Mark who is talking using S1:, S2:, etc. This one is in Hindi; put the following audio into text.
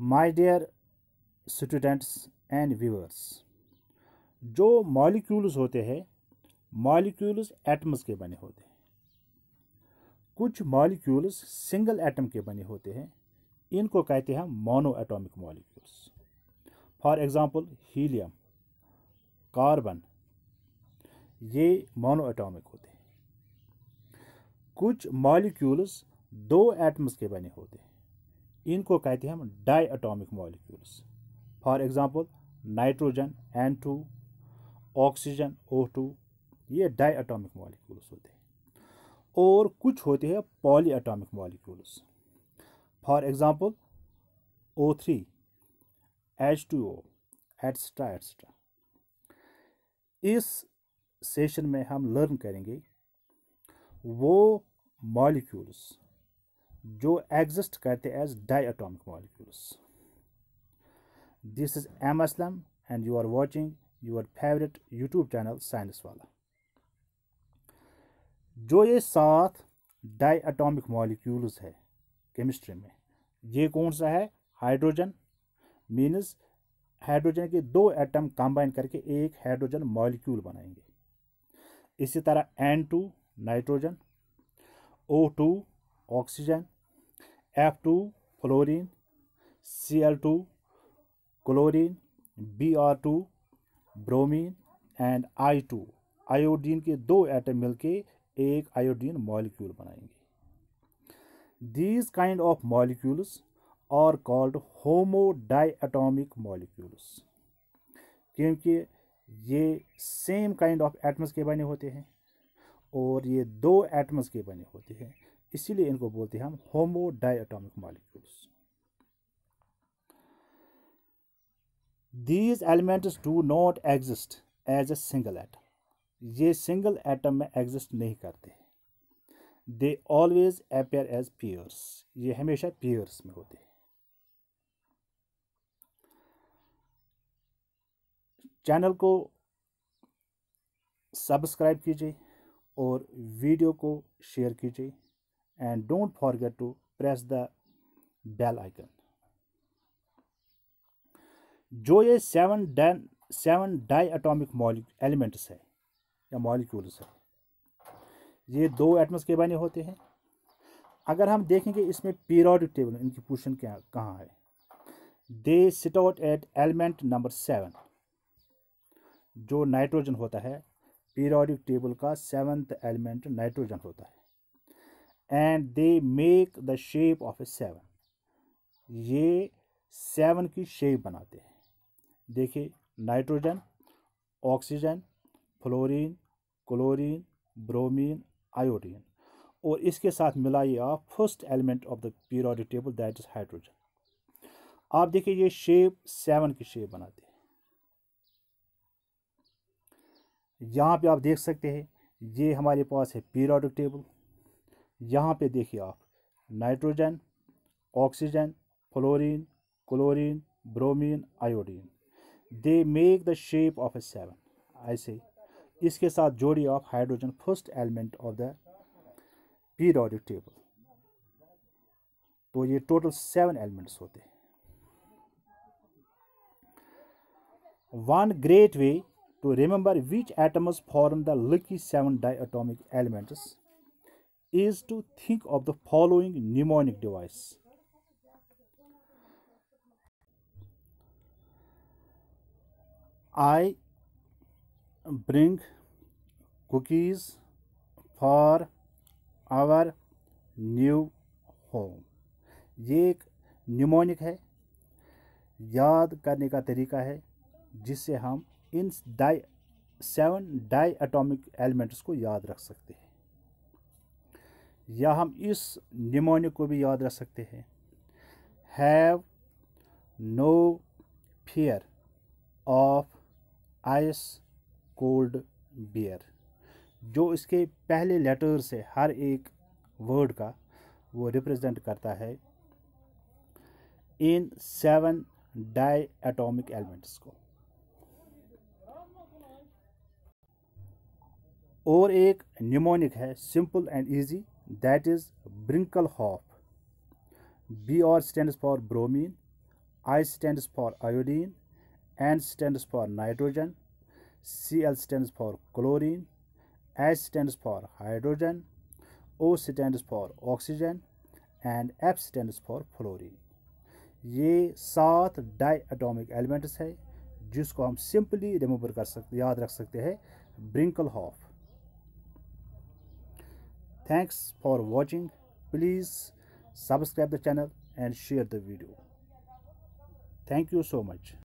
S1: My dear students and viewers जो मॉलिक्यूल्स होते हैं मॉलिक्यूल्स एटम्स के बने होते हैं कुछ मॉलिक्यूल्स सिंगल एटम के बने होते हैं इनको कहते हैं monoatomic molecules for example helium carbon ये मोनो एटॉमिक होते हैं कुछ मॉलिक्यूल्स दो एटम्स के बने होते हैं इनको कहते हैं हम diatomic molecules for example nitrogen N two oxygen O two ये डाई अटोमिक मॉलिक्यूल्स होते हैं और कुछ होते हैं polyatomic molecules for example O three H two O etcetera etcetera इस सेशन में हम लर्न करेंगे वो मॉलिक्यूल्स जो एग्जिस्ट करते as diatomic molecules this is M Aslam and you are watching your favourite YouTube channel science वाला जो ये सात डाई अटोमिक मॉलिक्यूल्स है केमिस्ट्री में ये कौन सा है हाइड्रोजन मीन्स हाइड्रोजन के दो एटम कंबाइन करके एक हाइड्रोजन मॉलिक्यूल बनाएंगे इसी तरह N two nitrogen O two oxygen F two fluorine C L two chlorine B R two bromine and I two iodine के दो एटम मिलके एक आयोडीन मॉलिक्यूल बनाएंगे these kind of molecules are called homo diatomic molecules क्योंकि ये सेम काइंड ऑफ एटम्स के बने होते हैं और ये दो एटम्स के बने होते हैं इसीलिए इनको बोलते हैं हम homo diatomic molecules these elements do not exist as a single atom ये सिंगल एटम में एग्जिस्ट नहीं करते they always appear as pairs ये हमेशा पेयर्स में होते हैं चैनल को सब्सक्राइब कीजिए और वीडियो को शेयर कीजिए and don't forget to press the bell icon जो ये सेवन डन सेवन डाई एटॉमिक एलिमेंट्स है या मॉलिक्यूल्स है ये दो एटम्स के बने होते हैं अगर हम देखेंगे इसमें पीरियोडिक टेबल इनकी पोजिशन क्या कहाँ है they sit out at element number seven जो नाइट्रोजन होता है पीरियोडिक टेबल का सेवन्थ एलिमेंट नाइट्रोजन होता है and they make the shape of a seven ये सेवन की शेप बनाते हैं देखिए nitrogen oxygen fluorine chlorine bromine iodine और इसके साथ मिलाइए आप first element of the periodic table that is hydrogen आप देखिए ये शेप सेवन की शेप बनाते हैं यहाँ पे आप देख सकते हैं ये हमारे पास है पीरियोडिक टेबल यहाँ पे देखिए आप nitrogen oxygen fluorine chlorine bromine iodine they make the shape of a seven ऐसे इसके साथ जोड़िए आप hydrogen first element of the periodic table तो ये टोटल सेवन एलिमेंट्स होते one great way to remember which atoms form the lucky seven diatomic elements is to think of the following mnemonic device. I bring cookies for our new home. ये एक न्यूमोनिक है याद करने का तरीका है जिससे हम इन डाई सेवन डाई एटॉमिक एलिमेंट्स को याद रख सकते हैं या हम इस निमोनिक को भी याद रख सकते हैं have no fear of ice cold beer जो इसके पहले लेटर से हर एक वर्ड का वो रिप्रेजेंट करता है इन सेवन डाई एटॉमिक एलिमेंट्स को और एक निमोनिक है simple and easy that is Brinkelhoff. BR stands for bromine, I stands for iodine, N stands for nitrogen, Cl stands for chlorine, H stands for hydrogen, O stands for oxygen and F stands for fluorine. ये सात डाई एटॉमिक एलिमेंट्स है जिसको हम सिंपली रिमूवर कर सकते याद रख सकते हैं Brinkelhoff Thanks for watching. Please subscribe the channel and share the video. Thank you so much.